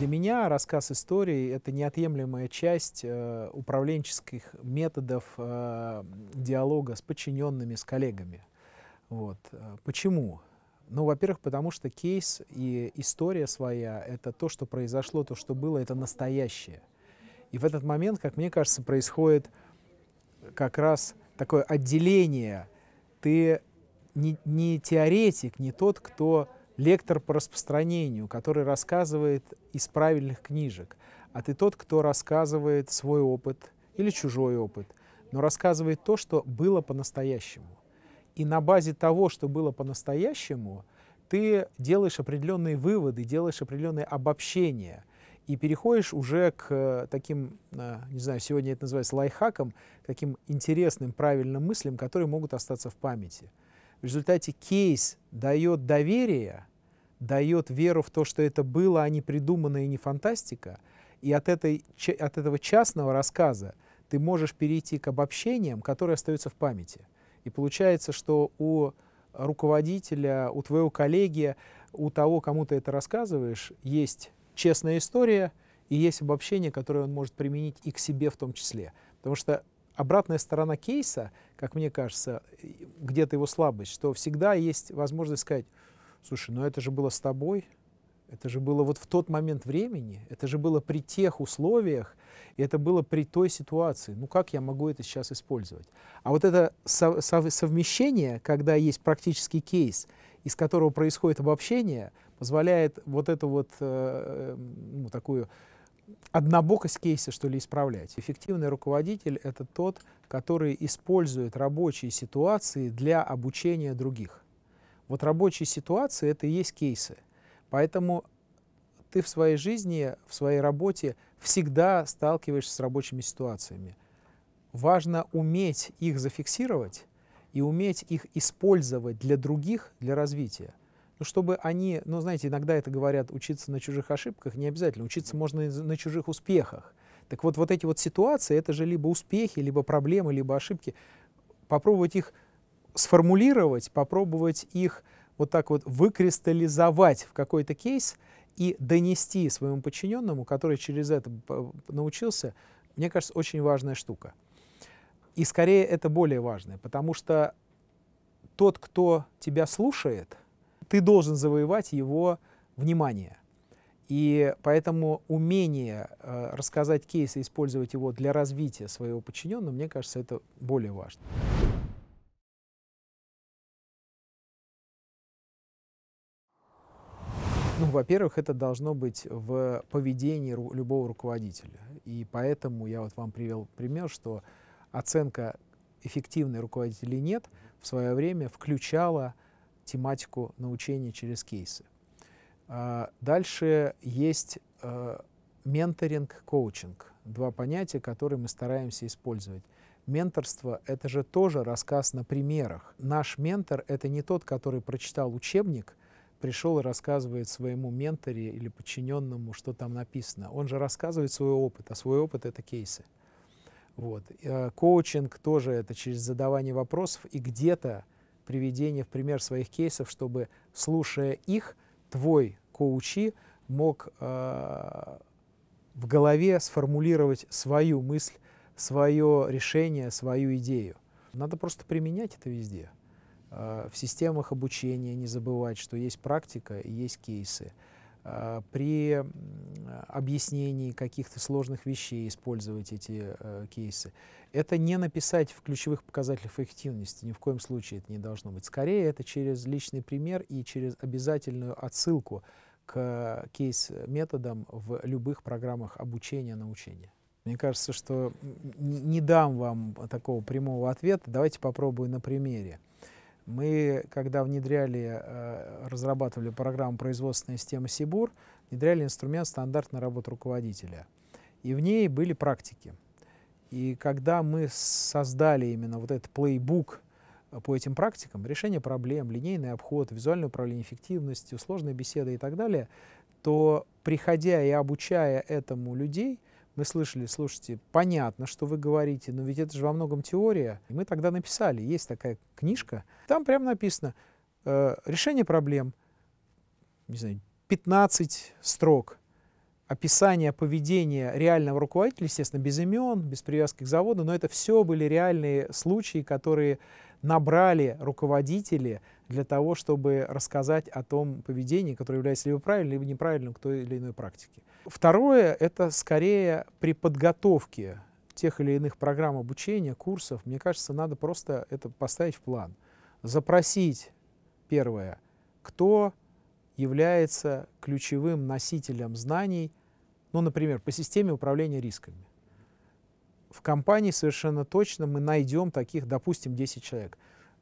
Для меня рассказ истории — это неотъемлемая часть э, управленческих методов э, диалога с подчиненными, с коллегами. Вот. Почему? Ну, во-первых, потому что кейс и история своя — это то, что произошло, то, что было, это настоящее. И в этот момент, как мне кажется, происходит как раз такое отделение. Ты не, не теоретик, не тот, кто лектор по распространению, который рассказывает из правильных книжек, а ты тот, кто рассказывает свой опыт или чужой опыт, но рассказывает то, что было по-настоящему. И на базе того, что было по-настоящему, ты делаешь определенные выводы, делаешь определенные обобщения и переходишь уже к э, таким, э, не знаю, сегодня это называется лайфхакам, таким интересным, правильным мыслям, которые могут остаться в памяти. В результате кейс дает доверие – дает веру в то, что это было, а не придуманная не фантастика. И от, этой, от этого частного рассказа ты можешь перейти к обобщениям, которые остаются в памяти. И получается, что у руководителя, у твоего коллеги, у того, кому ты это рассказываешь, есть честная история и есть обобщение, которое он может применить и к себе в том числе. Потому что обратная сторона кейса, как мне кажется, где-то его слабость, что всегда есть возможность сказать, слушай, ну это же было с тобой, это же было вот в тот момент времени, это же было при тех условиях, и это было при той ситуации. Ну как я могу это сейчас использовать? А вот это совмещение, когда есть практический кейс, из которого происходит обобщение, позволяет вот эту вот э, э, ну, такую однобокость кейса, что ли, исправлять. Эффективный руководитель — это тот, который использует рабочие ситуации для обучения других. Вот рабочие ситуации — это и есть кейсы. Поэтому ты в своей жизни, в своей работе всегда сталкиваешься с рабочими ситуациями. Важно уметь их зафиксировать и уметь их использовать для других, для развития. Но ну, чтобы они, ну знаете, иногда это говорят, учиться на чужих ошибках не обязательно, учиться можно на чужих успехах. Так вот, вот эти вот ситуации, это же либо успехи, либо проблемы, либо ошибки. Попробовать их сформулировать, попробовать их вот так вот выкристаллизовать в какой-то кейс и донести своему подчиненному, который через это научился, мне кажется, очень важная штука. И скорее это более важное, потому что тот, кто тебя слушает, ты должен завоевать его внимание. И поэтому умение э, рассказать кейс и использовать его для развития своего подчиненного, мне кажется, это более важно. Ну, во-первых, это должно быть в поведении ру любого руководителя. И поэтому я вот вам привел пример, что оценка эффективный руководитель или нет, в свое время включала тематику научения через кейсы. А, дальше есть э, менторинг, коучинг. Два понятия, которые мы стараемся использовать. Менторство — это же тоже рассказ на примерах. Наш ментор — это не тот, который прочитал учебник пришел и рассказывает своему менторе или подчиненному, что там написано. Он же рассказывает свой опыт, а свой опыт — это кейсы. Вот. А, коучинг тоже это через задавание вопросов и где-то приведение в пример своих кейсов, чтобы, слушая их, твой коучи мог э, в голове сформулировать свою мысль, свое решение, свою идею. Надо просто применять это везде. Э, в системах обучения не забывать, что есть практика и есть кейсы. Э, при объяснении каких-то сложных вещей использовать эти э, кейсы. Это не написать в ключевых показателях эффективности, ни в коем случае это не должно быть. Скорее это через личный пример и через обязательную отсылку к кейс-методам в любых программах обучения, научения. Мне кажется, что не дам вам такого прямого ответа. Давайте попробую на примере. Мы, когда внедряли, э, разрабатывали программу производственной системы СИБУР, внедряли инструмент стандартной работы руководителя. И в ней были практики. И когда мы создали именно вот этот плейбук э, по этим практикам, решение проблем, линейный обход, визуальное управление эффективностью, сложные беседы и так далее, то приходя и обучая этому людей, мы слышали, слушайте, понятно, что вы говорите, но ведь это же во многом теория. И мы тогда написали, есть такая книжка, там прямо написано э, решение проблем, не знаю, 15 строк описание поведения реального руководителя, естественно, без имен, без привязки к заводу, но это все были реальные случаи, которые набрали руководители для того, чтобы рассказать о том поведении, которое является либо правильным, либо неправильным к той или иной практике. Второе — это скорее при подготовке тех или иных программ обучения, курсов, мне кажется, надо просто это поставить в план. Запросить, первое, кто является ключевым носителем знаний — ну, например, по системе управления рисками. В компании совершенно точно мы найдем таких, допустим, 10 человек.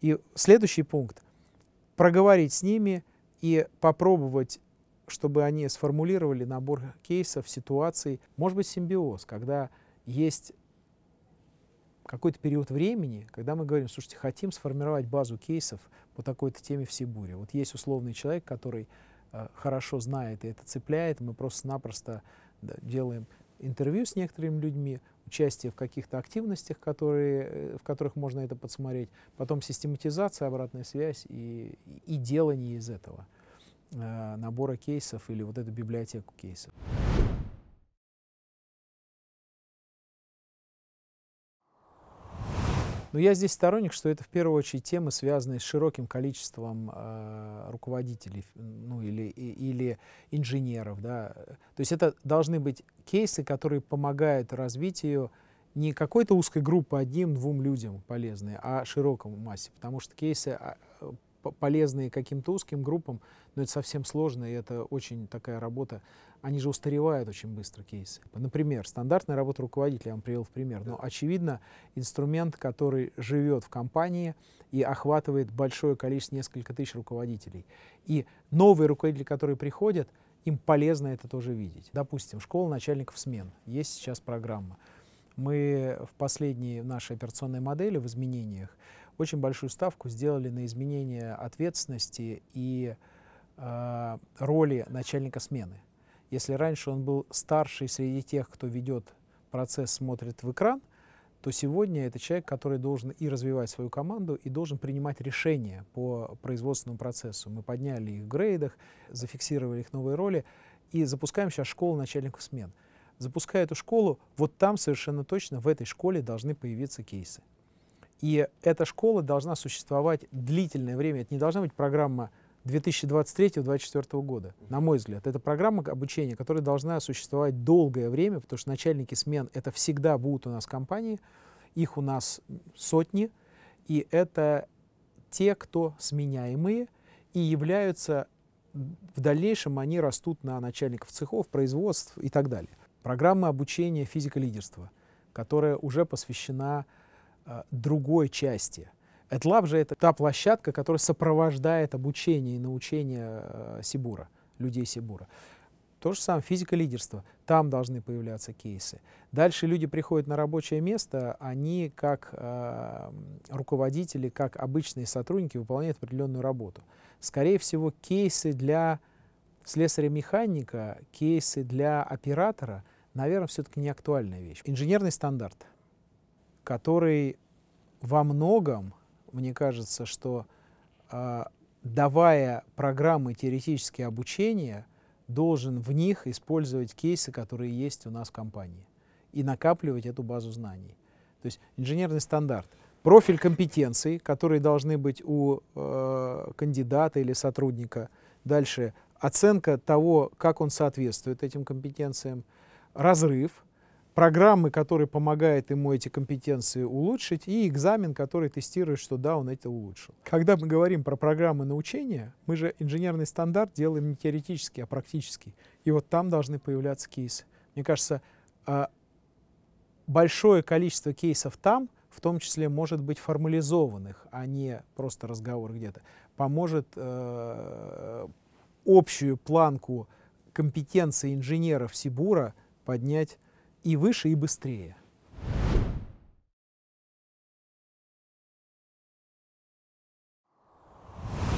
И следующий пункт — проговорить с ними и попробовать чтобы они сформулировали набор кейсов, ситуаций, может быть, симбиоз, когда есть какой-то период времени, когда мы говорим, слушайте, хотим сформировать базу кейсов по такой-то теме в Сибуре. Вот есть условный человек, который э, хорошо знает и это цепляет, мы просто-напросто делаем интервью с некоторыми людьми, участие в каких-то активностях, которые, э, в которых можно это подсмотреть, потом систематизация, обратная связь и, и делание из этого э, набора кейсов или вот эту библиотеку кейсов. Но я здесь сторонник, что это в первую очередь темы, связанные с широким количеством э, руководителей ну, или, и, или инженеров. Да. То есть это должны быть кейсы, которые помогают развитию не какой-то узкой группы одним-двум людям полезные, а широкому массе. Потому что кейсы а, полезные каким-то узким группам, но это совсем сложно, и это очень такая работа они же устаревают очень быстро кейсы. Например, стандартная работа руководителя, я вам привел в пример, но, очевидно, инструмент, который живет в компании и охватывает большое количество, несколько тысяч руководителей. И новые руководители, которые приходят, им полезно это тоже видеть. Допустим, школа начальников смен. Есть сейчас программа. Мы в последней нашей операционной модели, в изменениях, очень большую ставку сделали на изменение ответственности и э, роли начальника смены. Если раньше он был старший среди тех, кто ведет процесс, смотрит в экран, то сегодня это человек, который должен и развивать свою команду, и должен принимать решения по производственному процессу. Мы подняли их в грейдах, зафиксировали их новые роли и запускаем сейчас школу начальников смен. Запуская эту школу, вот там совершенно точно в этой школе должны появиться кейсы. И эта школа должна существовать длительное время. Это не должна быть программа 2023-2024 года, на мой взгляд. Это программа обучения, которая должна существовать долгое время, потому что начальники смен — это всегда будут у нас компании, их у нас сотни, и это те, кто сменяемые и являются в дальнейшем они растут на начальников цехов, производств и так далее. Программа обучения физико-лидерства, которая уже посвящена э, другой части — EdLab же это та площадка, которая сопровождает обучение и научение э, Сибура, людей Сибура. То же самое, физика лидерства. Там должны появляться кейсы. Дальше люди приходят на рабочее место, они как э, руководители, как обычные сотрудники выполняют определенную работу. Скорее всего, кейсы для слесаря-механика, кейсы для оператора, наверное, все-таки не актуальная вещь. Инженерный стандарт, который во многом мне кажется, что а, давая программы теоретические обучения, должен в них использовать кейсы, которые есть у нас в компании, и накапливать эту базу знаний. То есть инженерный стандарт, профиль компетенций, которые должны быть у э, кандидата или сотрудника, дальше оценка того, как он соответствует этим компетенциям, разрыв – программы, которые помогают ему эти компетенции улучшить, и экзамен, который тестирует, что да, он это улучшил. Когда мы говорим про программы научения, мы же инженерный стандарт делаем не теоретический, а практический. И вот там должны появляться кейсы. Мне кажется, а, большое количество кейсов там, в том числе, может быть формализованных, а не просто разговор где-то, поможет э, общую планку компетенции инженеров Сибура поднять и выше, и быстрее.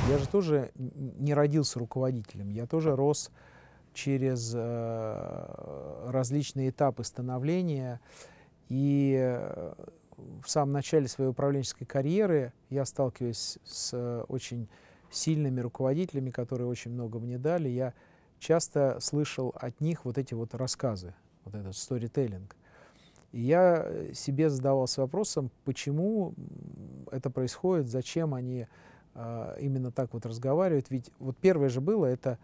Я же тоже не родился руководителем, я тоже рос через э, различные этапы становления. И э, в самом начале своей управленческой карьеры я сталкиваюсь с э, очень сильными руководителями, которые очень много мне дали. Я часто слышал от них вот эти вот рассказы вот этот сторителлинг. И я э, себе задавался вопросом, почему это происходит, зачем они э, именно так вот разговаривают. Ведь вот первое же было, это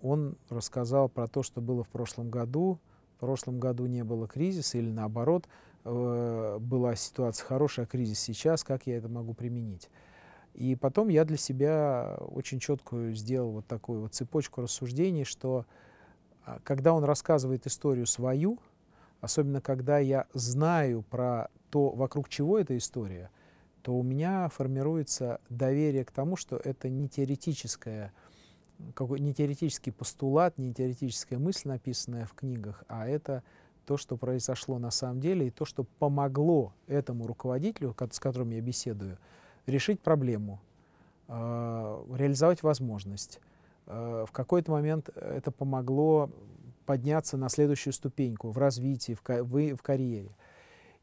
он рассказал про то, что было в прошлом году, в прошлом году не было кризиса, или наоборот, э, была ситуация хорошая, кризис сейчас, как я это могу применить. И потом я для себя очень четкую сделал вот такую вот цепочку рассуждений, что э, а, когда он рассказывает историю свою, особенно когда я знаю про то, вокруг чего эта история, то у меня формируется доверие к тому, что это не теоретическое какой, не теоретический постулат, не теоретическая мысль, написанная в книгах, а это то, что произошло на самом деле, и то, что помогло этому руководителю, с которым я беседую, решить проблему, а, реализовать возможность, Э, в какой-то момент это помогло подняться на следующую ступеньку в развитии, в, ка в карьере.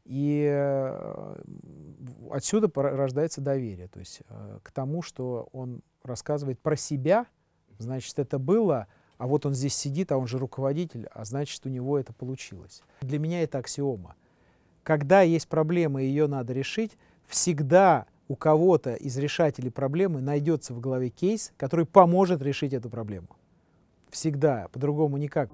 И э, отсюда рождается доверие, то есть э, к тому, что он рассказывает про себя, значит, это было, а вот он здесь сидит, а он же руководитель, а значит, у него это получилось. Для меня это аксиома. Когда есть проблема, ее надо решить, всегда у кого-то из решателей проблемы найдется в голове кейс, который поможет решить эту проблему. Всегда, по-другому никак.